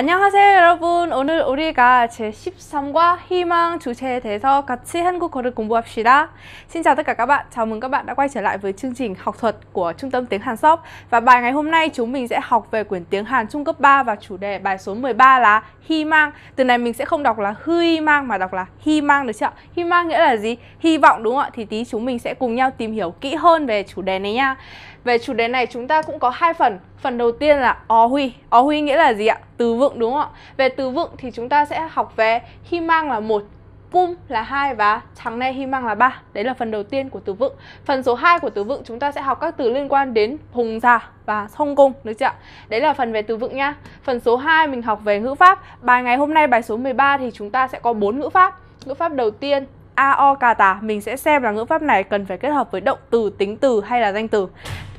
안녕하세요 여러분 오늘 우리가 제13과 희망 주제에 대해서 같이 한국어를 공부합시다 Xin chào tất cả các bạn, chào mừng các bạn đã quay trở lại với chương trình học thuật của Trung tâm Tiếng Hàn Shop Và bài ngày hôm nay chúng mình sẽ học về quyển tiếng Hàn trung cấp 3 và chủ đề bài số 13 là hy mang Từ này mình sẽ không đọc là hy mang mà đọc là hy mang được chưa Hy mang nghĩa là gì? Hy vọng đúng không ạ? Thì tí chúng mình sẽ cùng nhau tìm hiểu kỹ hơn về chủ đề này nha về chủ đề này chúng ta cũng có hai phần. Phần đầu tiên là ó huy. Ó huy nghĩa là gì ạ? Từ vựng đúng không ạ? Về từ vựng thì chúng ta sẽ học về hi mang là một pum là hai và trắng nay hi mang là ba Đấy là phần đầu tiên của từ vựng. Phần số 2 của từ vựng chúng ta sẽ học các từ liên quan đến Hùng Già và thông Kong được chưa ạ? Đấy là phần về từ vựng nha. Phần số 2 mình học về ngữ pháp. Bài ngày hôm nay bài số 13 thì chúng ta sẽ có bốn ngữ pháp. Ngữ pháp đầu tiên aokata, mình sẽ xem là ngữ pháp này cần phải kết hợp với động từ, tính từ hay là danh từ.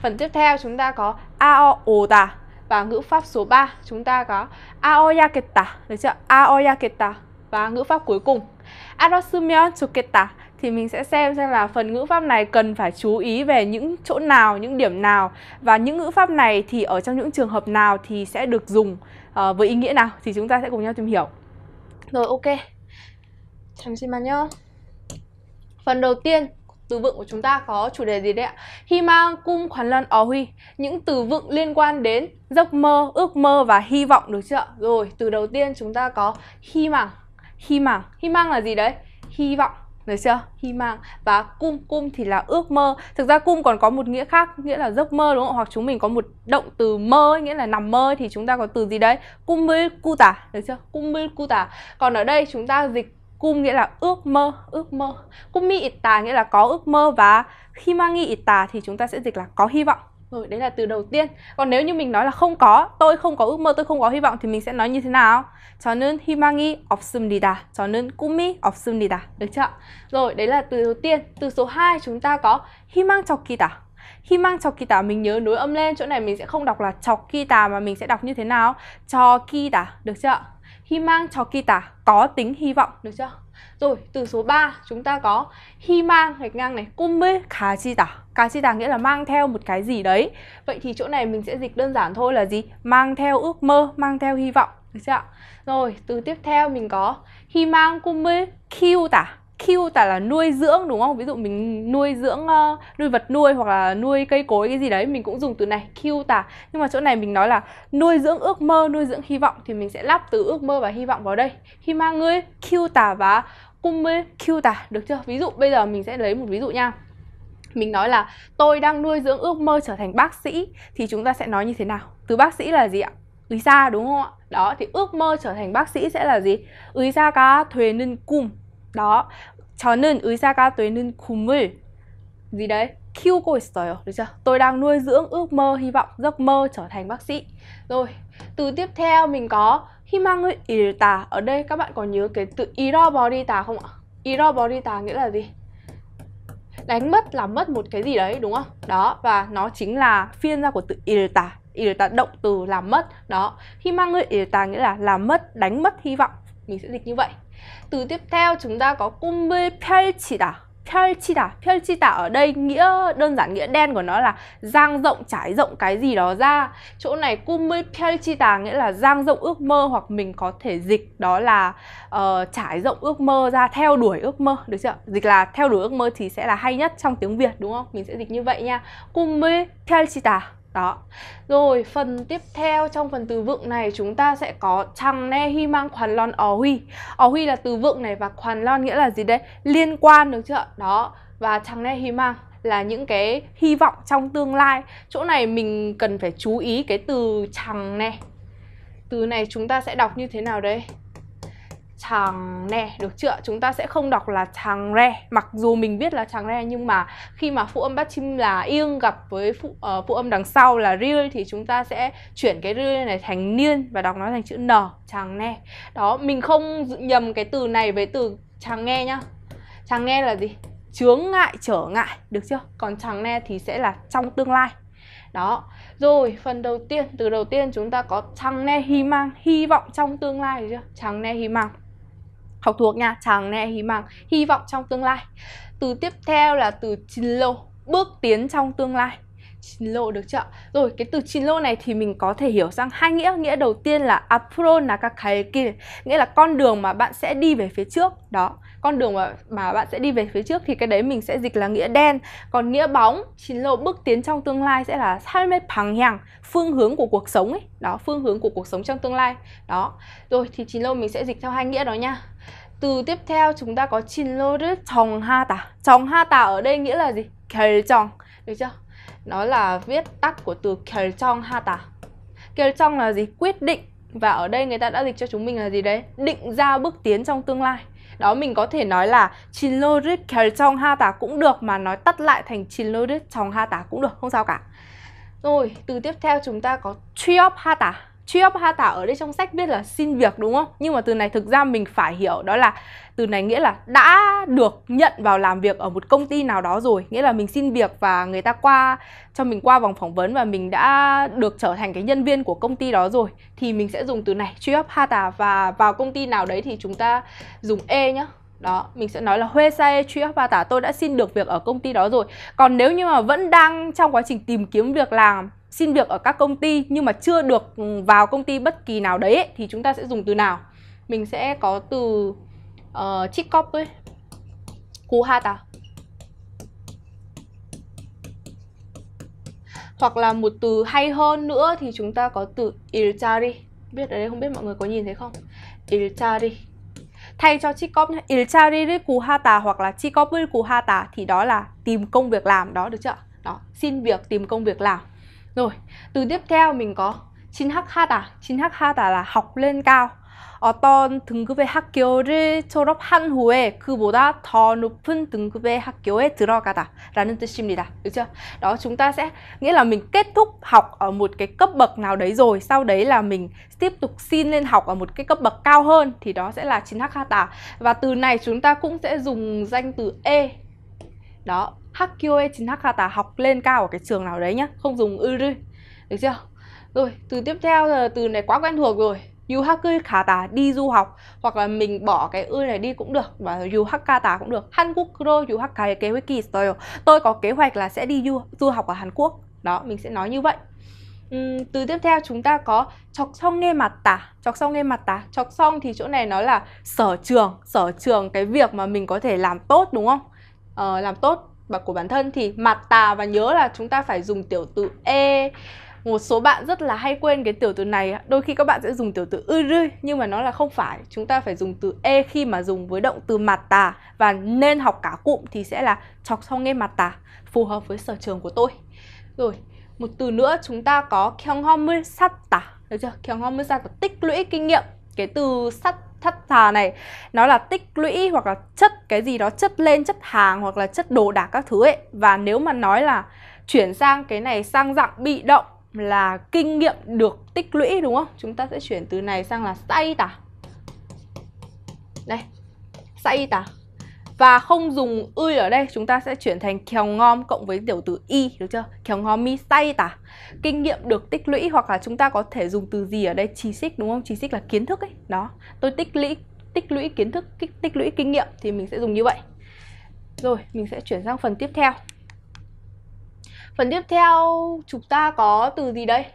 Phần tiếp theo chúng ta có aoota và ngữ pháp số 3 chúng ta có aoyaketa, được chưa? Aoyaketa và ngữ pháp cuối cùng arasumion chuketa thì mình sẽ xem xem là phần ngữ pháp này cần phải chú ý về những chỗ nào, những điểm nào và những ngữ pháp này thì ở trong những trường hợp nào thì sẽ được dùng uh, với ý nghĩa nào thì chúng ta sẽ cùng nhau tìm hiểu. Rồi ok. 잠시만요. Phần đầu tiên từ vựng của chúng ta có chủ đề gì đấy ạ? Hi mang cung khoản lan ó huy Những từ vựng liên quan đến giấc mơ, ước mơ và hy vọng được chưa? Rồi, từ đầu tiên chúng ta có hi mang Hi mang Hi mang là gì đấy? Hy vọng được chưa? Hy mang và cung cung thì là ước mơ. Thực ra cung còn có một nghĩa khác, nghĩa là giấc mơ đúng không? Hoặc chúng mình có một động từ mơ nghĩa là nằm mơ thì chúng ta có từ gì đấy? Cung mơ Kumil tả được chưa? Cung mơ Kumil tả. Còn ở đây chúng ta dịch cung nghĩa là ước mơ, ước mơ. cung mi ita nghĩa là có ước mơ và khi mang nghi ita thì chúng ta sẽ dịch là có hy vọng. Rồi, ừ, đấy là từ đầu tiên. Còn nếu như mình nói là không có, tôi không có ước mơ, tôi không có hy vọng thì mình sẽ nói như thế nào? cho nên khi mang nghi 저는 희망이 없습니다. 저는 꿈이 없습니다. Được chưa? Rồi, đấy là từ đầu tiên. Từ số 2 chúng ta có khi khi mang mang cho kita cho kita Mình nhớ nối âm lên, chỗ này mình sẽ không đọc là cho kita mà mình sẽ đọc như thế nào? cho kita Được chưa? Hi mang cho kita có tính hy vọng được chưa? Rồi, từ số 3 chúng ta có hi mang gạch ngang này, kumme kajita. Kajita nghĩa là mang theo một cái gì đấy. Vậy thì chỗ này mình sẽ dịch đơn giản thôi là gì? Mang theo ước mơ, mang theo hy vọng, được chưa ạ? Rồi, từ tiếp theo mình có hi mang kumme kyuta kill tả là nuôi dưỡng đúng không? Ví dụ mình nuôi dưỡng uh, nuôi vật nuôi hoặc là nuôi cây cối cái gì đấy mình cũng dùng từ này kill tả. Nhưng mà chỗ này mình nói là nuôi dưỡng ước mơ, nuôi dưỡng hy vọng thì mình sẽ lắp từ ước mơ và hy vọng vào đây. Khi mà ngươi kill tả và cung mê kill tả được chưa? Ví dụ bây giờ mình sẽ lấy một ví dụ nha mình nói là tôi đang nuôi dưỡng ước mơ trở thành bác sĩ thì chúng ta sẽ nói như thế nào từ bác sĩ là gì ạ 의사 đúng không ạ đó thì ước mơ trở thành bác sĩ sẽ là gì cá thuê 되는 꿈 đó 저는 의사가 되는 꿈을 gì đấy 키우고 있어요. Được chưa? Tôi đang nuôi dưỡng ước mơ, hy vọng, giấc mơ trở thành bác sĩ. Rồi, từ tiếp theo mình có 희망을 일다. Ở đây các bạn có nhớ cái từ 잃어버리다 không ạ? 잃어버리다 nghĩa là gì? Đánh mất, làm mất một cái gì đấy đúng không? Đó, và nó chính là phiên ra của từ 잃다. 잃다 động từ làm mất. Đó, 희망을 잃다 nghĩa là làm mất, đánh mất hy vọng. Mình sẽ dịch như vậy. Từ tiếp theo chúng ta có 꿈을 펼치다 펼치다 펼치다 ở đây nghĩa đơn giản nghĩa đen của nó là giang rộng trải rộng cái gì đó ra chỗ này 꿈을 펼치다 nghĩa là giang rộng ước mơ hoặc mình có thể dịch đó là uh, trải rộng ước mơ ra theo đuổi ước mơ được chưa dịch là theo đuổi ước mơ thì sẽ là hay nhất trong tiếng việt đúng không mình sẽ dịch như vậy nha 꿈을 펼치다 đó rồi phần tiếp theo trong phần từ vựng này chúng ta sẽ có chẳng ne hi mang khoản lon ó huy ó huy là từ vựng này và khoản lon nghĩa là gì đấy liên quan được chưa đó và chẳng ne hi mang là những cái hy vọng trong tương lai chỗ này mình cần phải chú ý cái từ chẳng ne từ này chúng ta sẽ đọc như thế nào đấy chàng nè được chưa chúng ta sẽ không đọc là chàng re mặc dù mình biết là chàng re nhưng mà khi mà phụ âm bắt chim là yên gặp với phụ uh, phụ âm đằng sau là real thì chúng ta sẽ chuyển cái real này thành niên và đọc nó thành chữ n chàng ne đó mình không nhầm cái từ này với từ chàng nghe nhá chàng nghe là gì chướng ngại trở ngại được chưa còn chàng ne thì sẽ là trong tương lai đó rồi phần đầu tiên từ đầu tiên chúng ta có chàng ne hy mang hy vọng trong tương lai được chưa chàng ne hy mang học thuộc nha chẳng nè hy vọng hy vọng trong tương lai từ tiếp theo là từ chín lô bước tiến trong tương lai chín lô được chưa rồi cái từ chín lô này thì mình có thể hiểu sang hai nghĩa nghĩa đầu tiên là apro là các cái kia nghĩa là con đường mà bạn sẽ đi về phía trước đó con đường mà mà bạn sẽ đi về phía trước thì cái đấy mình sẽ dịch là nghĩa đen còn nghĩa bóng chín lô bước tiến trong tương lai sẽ là 삶의 hàng, phương hướng của cuộc sống ấy đó phương hướng của cuộc sống trong tương lai đó rồi thì chín lô mình sẽ dịch theo hai nghĩa đó nha từ tiếp theo chúng ta có ha 진로를 ha 정하다 ở đây nghĩa là gì? 결정. Được chưa? Nó là viết tắt của từ ha 결정하다. 결정 là gì? Quyết định. Và ở đây người ta đã dịch cho chúng mình là gì đấy? Định ra bước tiến trong tương lai. Đó mình có thể nói là ha 결정하다 cũng được mà nói tắt lại thành ha 정하다 cũng được, không sao cả. Rồi, từ tiếp theo chúng ta có ha 취업하다 ha tả ở đây trong sách biết là xin việc đúng không? Nhưng mà từ này thực ra mình phải hiểu đó là từ này nghĩa là đã được nhận vào làm việc ở một công ty nào đó rồi, nghĩa là mình xin việc và người ta qua cho mình qua vòng phỏng vấn và mình đã được trở thành cái nhân viên của công ty đó rồi thì mình sẽ dùng từ này ha tả và vào công ty nào đấy thì chúng ta dùng e nhá. Đó, mình sẽ nói là Huesae tả tôi đã xin được việc ở công ty đó rồi. Còn nếu như mà vẫn đang trong quá trình tìm kiếm việc làm xin việc ở các công ty nhưng mà chưa được ừ, vào công ty bất kỳ nào đấy ấy, thì chúng ta sẽ dùng từ nào mình sẽ có từ uh, ờ, chích cóp ấy cú ha ta hoặc là một từ hay hơn nữa thì chúng ta có từ ilchari biết ở đây không biết mọi người có nhìn thấy không ilchari thay cho chikop nhé ilchari kuhata hoặc là chikop kuhata thì đó là tìm công việc làm đó được chưa đó xin việc tìm công việc làm rồi, từ tiếp theo mình có chín à? chín 진학하다. 진학하다 à là học lên cao. 어떤 등급의 학교를 졸업한 후에 그보다 더 높은 등급의 학교에 들어가다 라는 뜻입니다. Được chưa? Đó chúng ta sẽ nghĩa là mình kết thúc học ở một cái cấp bậc nào đấy rồi, sau đấy là mình tiếp tục xin lên học ở một cái cấp bậc cao hơn thì đó sẽ là 9 hkta. À. Và từ này chúng ta cũng sẽ dùng danh từ e. Đó, Hakkyoe Shinhakata học lên cao ở cái trường nào đấy nhá không dùng uru được chưa rồi từ tiếp theo là từ này quá quen thuộc rồi Yuhaku kata đi du học hoặc là mình bỏ cái ư này đi cũng được và yuhakata cũng được Hangukuro yuhakai kewiki stoyo tôi có kế hoạch là sẽ đi du, du học ở Hàn Quốc đó mình sẽ nói như vậy uhm, từ tiếp theo chúng ta có chọc xong nghe mặt tả chọc xong nghe mặt tả chọc xong thì chỗ này nó là sở trường sở trường cái việc mà mình có thể làm tốt đúng không ờ, làm tốt của bản thân thì mạc tà và nhớ là chúng ta phải dùng tiểu từ e một số bạn rất là hay quên cái tiểu từ này đôi khi các bạn sẽ dùng tiểu từ ư nhưng mà nó là không phải chúng ta phải dùng từ e khi mà dùng với động từ mặt tà và nên học cả cụm thì sẽ là chọc sau nghe mặt tà phù hợp với sở trường của tôi rồi một từ nữa chúng ta có kyonghomu satta được chưa kyonghomu satta tích lũy kinh nghiệm cái từ sắt thất thà này nó là tích lũy hoặc là chất cái gì đó chất lên chất hàng hoặc là chất đồ đạc các thứ ấy và nếu mà nói là chuyển sang cái này sang dạng bị động là kinh nghiệm được tích lũy đúng không chúng ta sẽ chuyển từ này sang là say tả đây say tả và không dùng ươi ở đây chúng ta sẽ chuyển thành kèo ngom cộng với tiểu từ y được chưa kèo ngom mi say tả kinh nghiệm được tích lũy hoặc là chúng ta có thể dùng từ gì ở đây trí xích đúng không trí xích là kiến thức ấy đó tôi tích lũy tích lũy kiến thức tích tích lũy kinh nghiệm thì mình sẽ dùng như vậy rồi mình sẽ chuyển sang phần tiếp theo phần tiếp theo chúng ta có từ gì đây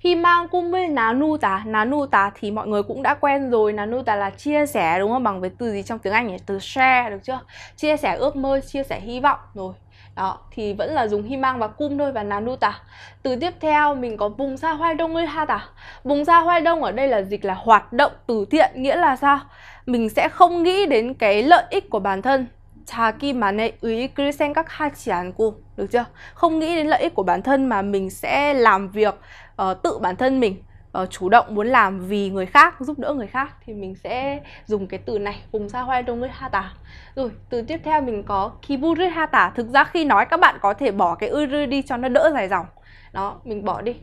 khi mang cùng với nanuta nanuta thì mọi người cũng đã quen rồi nanuta là chia sẻ đúng không bằng với từ gì trong tiếng anh nhỉ từ share được chưa chia sẻ ước mơ chia sẻ hy vọng rồi đó thì vẫn là dùng himang và cum thôi và nanuta từ tiếp theo mình có vùng xa hoai đông ơi ha tả vùng xa hoai đông ở đây là dịch là hoạt động từ thiện nghĩa là sao mình sẽ không nghĩ đến cái lợi ích của bản thân 자기 만의 의익을 생각하지 않고 được chưa? Không nghĩ đến lợi ích của bản thân mà mình sẽ làm việc Ờ, tự bản thân mình uh, chủ động muốn làm vì người khác giúp đỡ người khác thì mình sẽ dùng cái từ này cùng sa hoa đông với ha tả rồi từ tiếp theo mình có kiburi ha tả thực ra khi nói các bạn có thể bỏ cái ư đi cho nó đỡ dài dòng đó mình bỏ đi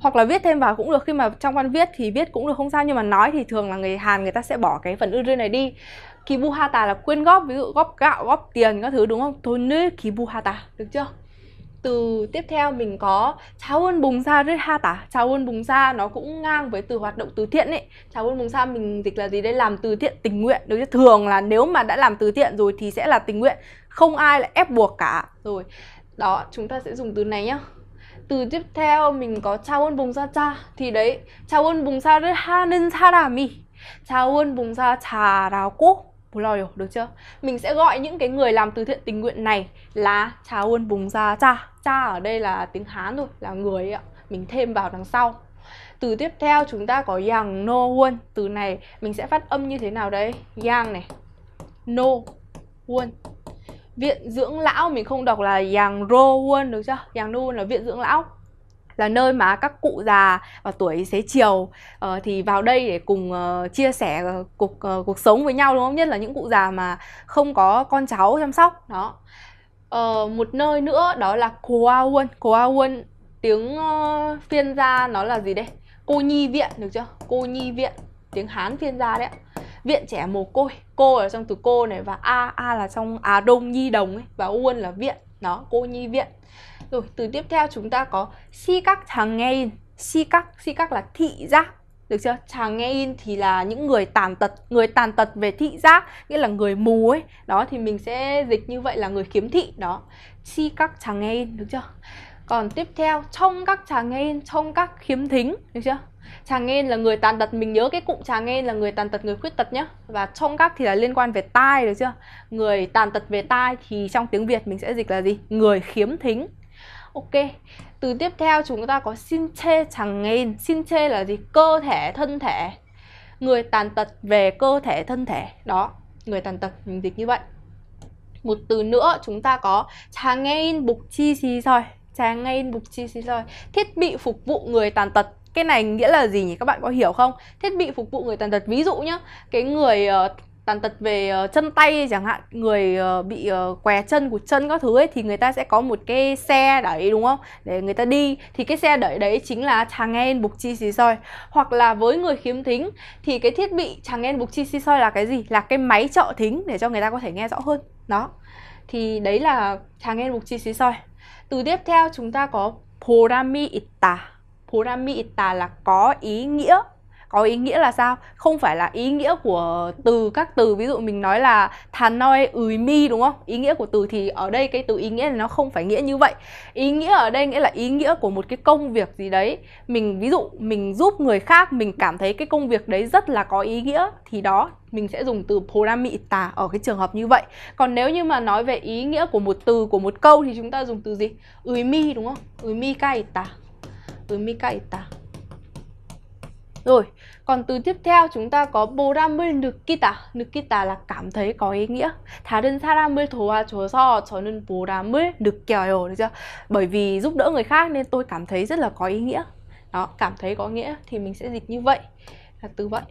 hoặc là viết thêm vào cũng được khi mà trong văn viết thì viết cũng được không sao nhưng mà nói thì thường là người Hàn người ta sẽ bỏ cái phần ư này đi ha tả là quyên góp ví dụ góp gạo góp tiền các thứ đúng không thôi nữa ha tả được chưa từ tiếp theo mình có cháu ơn bùng ra rất ha tả à? cháu ơn bùng ra nó cũng ngang với từ hoạt động từ thiện ấy cháu ơn bùng ra mình dịch là gì đây làm từ thiện tình nguyện đối với thường là nếu mà đã làm từ thiện rồi thì sẽ là tình nguyện không ai là ép buộc cả rồi đó chúng ta sẽ dùng từ này nhá từ tiếp theo mình có chào ơn bùng ra cha thì đấy chào ơn bùng ra rất ha nên trà 자원봉사 잘하고 L'Oreal được chưa? Mình sẽ gọi những cái người làm từ thiện tình nguyện này là cha ôn bùng ra cha. Cha ở đây là tiếng Hán thôi là người ạ. Mình thêm vào đằng sau. Từ tiếp theo chúng ta có yang no won. Từ này mình sẽ phát âm như thế nào đấy? Yang này. No won. Viện dưỡng lão mình không đọc là yang ro won được chưa? Yang no won là viện dưỡng lão là nơi mà các cụ già và tuổi xế chiều uh, thì vào đây để cùng uh, chia sẻ uh, cuộc uh, cuộc sống với nhau đúng không nhất là những cụ già mà không có con cháu chăm sóc đó uh, một nơi nữa đó là Koawon Koawon tiếng uh, phiên ra nó là gì đây cô nhi viện được chưa cô nhi viện tiếng hán phiên ra đấy viện trẻ mồ côi cô ở trong từ cô này và a a là trong á đông nhi đồng ấy và uôn là viện đó cô nhi viện rồi từ tiếp theo chúng ta có si các chàng nghe in Si các, si các là thị giác được chưa? Chàng nghe in thì là những người tàn tật, người tàn tật về thị giác, nghĩa là người mù ấy. Đó thì mình sẽ dịch như vậy là người khiếm thị đó. Si các chàng nghe in, được chưa? Còn tiếp theo, trong các chàng nghe in, trong các khiếm thính, được chưa? Chàng nghe in là người tàn tật, mình nhớ cái cụm chàng nghe in là người tàn tật, người khuyết tật nhé Và trong các thì là liên quan về tai, được chưa? Người tàn tật về tai thì trong tiếng Việt mình sẽ dịch là gì? Người khiếm thính. Ok, từ tiếp theo chúng ta có Xin chẳng 신체 Xin 신체 là gì? Cơ thể, thân thể Người tàn tật về cơ thể, thân thể Đó, người tàn tật mình dịch như vậy Một từ nữa chúng ta có bục chi xì 장애인 복지 bục chi xì 시설 Thiết bị phục vụ người tàn tật cái này nghĩa là gì nhỉ các bạn có hiểu không thiết bị phục vụ người tàn tật ví dụ nhá cái người uh, tàn tật về ờ, chân tay chẳng hạn người ờ, bị ờ, què chân của chân các thứ ấy thì người ta sẽ có một cái xe đẩy đúng không để người ta đi thì cái xe đẩy đấy chính là chàng en buộc chi xì soi hoặc là với người khiếm thính thì cái thiết bị chàng en buộc chi xì soi là cái gì là cái máy trợ thính để cho người ta có thể nghe rõ hơn đó thì đấy là chàng en buộc chi xì soi từ tiếp theo chúng ta có porami itta porami itta là có ý nghĩa có ý nghĩa là sao không phải là ý nghĩa của từ các từ ví dụ mình nói là thàn noi ưới mi đúng không ý nghĩa của từ thì ở đây cái từ ý nghĩa này nó không phải nghĩa như vậy ý nghĩa ở đây nghĩa là ý nghĩa của một cái công việc gì đấy mình ví dụ mình giúp người khác mình cảm thấy cái công việc đấy rất là có ý nghĩa thì đó mình sẽ dùng từ poramita ở cái trường hợp như vậy còn nếu như mà nói về ý nghĩa của một từ của một câu thì chúng ta dùng từ gì ưới mi đúng không ưới mi kaita ưới mi kaita rồi, còn từ tiếp theo chúng ta có 보람을 느끼다. 느끼다 là cảm thấy có ý nghĩa. 다른 사람을 도와줘서 저는 보람을 느껴요. Được chưa? Bởi vì giúp đỡ người khác nên tôi cảm thấy rất là có ý nghĩa. Đó, cảm thấy có nghĩa thì mình sẽ dịch như vậy. Là từ vậy.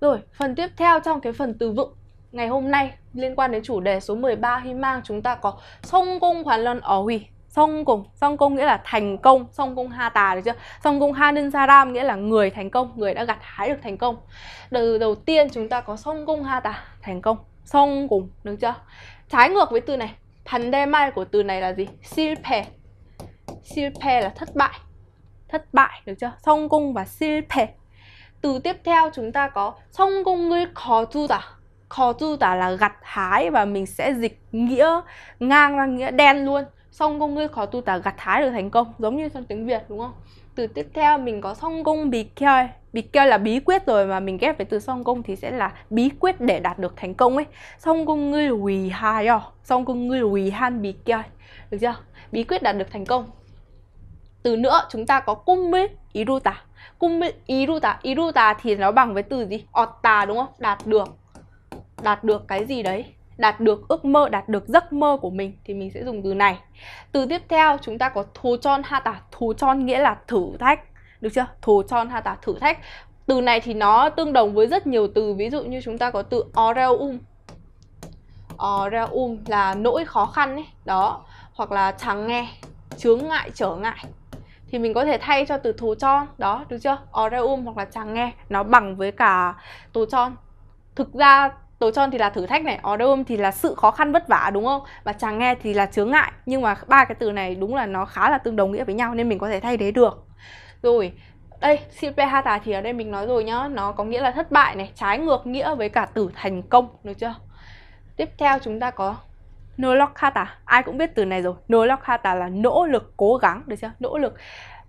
Rồi, phần tiếp theo trong cái phần từ vựng ngày hôm nay liên quan đến chủ đề số 13 hy mang chúng ta có sông cung hoàn lân ở hủy song cùng song công nghĩa là thành công song công ha tà được chưa song công ha ninh saram nghĩa là người thành công người đã gặt hái được thành công từ đầu tiên chúng ta có song công ha tà thành công song cùng được chưa trái ngược với từ này mai của từ này là gì silpe silpe là thất bại thất bại được chưa song công và silpe từ tiếp theo chúng ta có song công ngươi khó chu tả khó chu tả là gặt hái và mình sẽ dịch nghĩa ngang ra nghĩa đen luôn song công ngươi khó tu tả gặt hái được thành công giống như trong tiếng việt đúng không từ tiếp theo mình có song công bị keo bị keo là bí quyết rồi mà mình ghép với từ song công thì sẽ là bí quyết để đạt được thành công ấy song công ngươi quỳ hai yo song công ngươi quỳ han bị keo được chưa bí quyết đạt được thành công từ nữa chúng ta có cung với iruta cung với iruta iruta thì nó bằng với từ gì otta đúng không đạt được đạt được cái gì đấy đạt được ước mơ, đạt được giấc mơ của mình thì mình sẽ dùng từ này. Từ tiếp theo chúng ta có thù chon ha tả thù chon nghĩa là thử thách. Được chưa? Thù chon ha tả thử thách. Từ này thì nó tương đồng với rất nhiều từ ví dụ như chúng ta có từ oreum. Oreum là nỗi khó khăn ấy, đó, hoặc là chẳng nghe, chướng ngại, trở ngại thì mình có thể thay cho từ thù chon đó được chưa oreum hoặc là chẳng nghe nó bằng với cả tù chon thực ra tối tròn thì là thử thách này order thì là sự khó khăn vất vả đúng không và chàng nghe thì là chướng ngại nhưng mà ba cái từ này đúng là nó khá là tương đồng nghĩa với nhau nên mình có thể thay thế được rồi đây simple hata thì ở đây mình nói rồi nhá nó có nghĩa là thất bại này trái ngược nghĩa với cả từ thành công được chưa tiếp theo chúng ta có nolokhata ai cũng biết từ này rồi nolokhata là nỗ lực cố gắng được chưa nỗ lực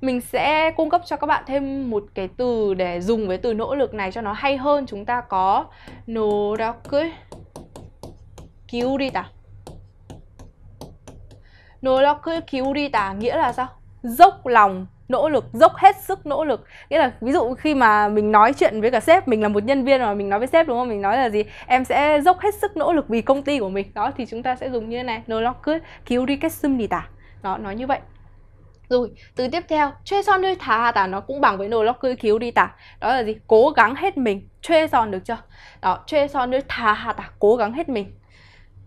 mình sẽ cung cấp cho các bạn thêm một cái từ để dùng với từ nỗ lực này cho nó hay hơn chúng ta có 노력을 기울이다 노력을 기울이다 nghĩa là sao dốc lòng nỗ lực dốc hết sức nỗ lực nghĩa là ví dụ khi mà mình nói chuyện với cả sếp mình là một nhân viên mà mình nói với sếp đúng không mình nói là gì em sẽ dốc hết sức nỗ lực vì công ty của mình đó thì chúng ta sẽ dùng như thế này 노력을 기울이겠습니다 đó nói như vậy rồi, từ tiếp theo, chơi son đưa thà tả nó cũng bằng với nồi lóc cư cứu đi tả. Đó là gì? Cố gắng hết mình, chơi son được chưa? Đó, chơi son đưa thà tả, cố gắng hết mình.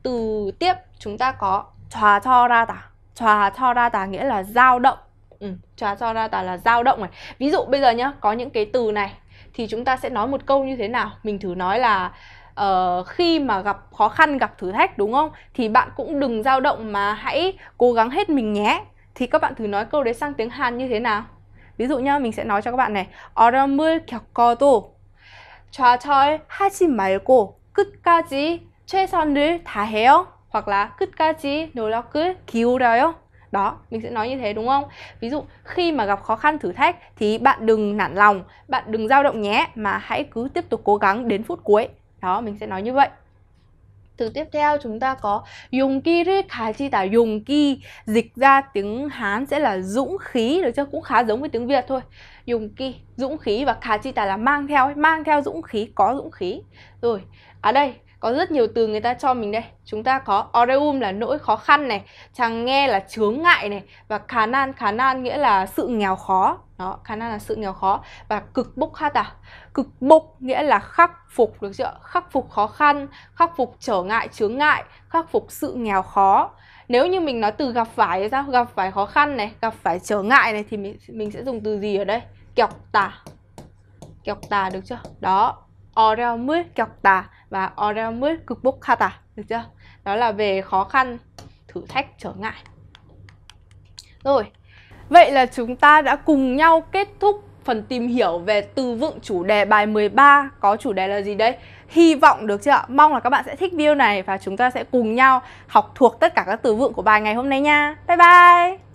Từ tiếp chúng ta có trò cho ra tả. trò cho ra tả nghĩa là dao động. Ừ, tròa cho ra tả là dao động này. Ví dụ bây giờ nhá, có những cái từ này thì chúng ta sẽ nói một câu như thế nào? Mình thử nói là uh, khi mà gặp khó khăn gặp thử thách đúng không thì bạn cũng đừng dao động mà hãy cố gắng hết mình nhé thì các bạn thử nói câu đấy sang tiếng Hàn như thế nào. Ví dụ nhá, mình sẽ nói cho các bạn này. 어려움을 겪어도 좌절하지 말고 끝까지 최선을 다해요. hoặc là 끝까지 노력을 기울여요. Đó, mình sẽ nói như thế đúng không? Ví dụ khi mà gặp khó khăn thử thách thì bạn đừng nản lòng, bạn đừng dao động nhé mà hãy cứ tiếp tục cố gắng đến phút cuối. Đó, mình sẽ nói như vậy từ tiếp theo chúng ta có dùng ki ri khá chi tả dùng ki dịch ra tiếng hán sẽ là dũng khí được chưa cũng khá giống với tiếng việt thôi dùng ki dũng khí và khá chi tả là mang theo mang theo dũng khí có dũng khí rồi ở đây có rất nhiều từ người ta cho mình đây chúng ta có oreum là nỗi khó khăn này chàng nghe là chướng ngại này và khả nan khả nan nghĩa là sự nghèo khó đó khả nan là sự nghèo khó và cực bốc khát à cực bốc nghĩa là khắc phục được chưa khắc phục khó khăn khắc phục trở ngại chướng ngại khắc phục sự nghèo khó nếu như mình nói từ gặp phải ra gặp phải khó khăn này gặp phải trở ngại này thì mình mình sẽ dùng từ gì ở đây kẹo tà kẹo tà được chưa đó oreo mới kẹo tà và Oramut Cookbook Kata được chưa? Đó là về khó khăn, thử thách, trở ngại. Rồi, vậy là chúng ta đã cùng nhau kết thúc phần tìm hiểu về từ vựng chủ đề bài 13 có chủ đề là gì đây Hy vọng được chưa Mong là các bạn sẽ thích video này và chúng ta sẽ cùng nhau học thuộc tất cả các từ vựng của bài ngày hôm nay nha. Bye bye!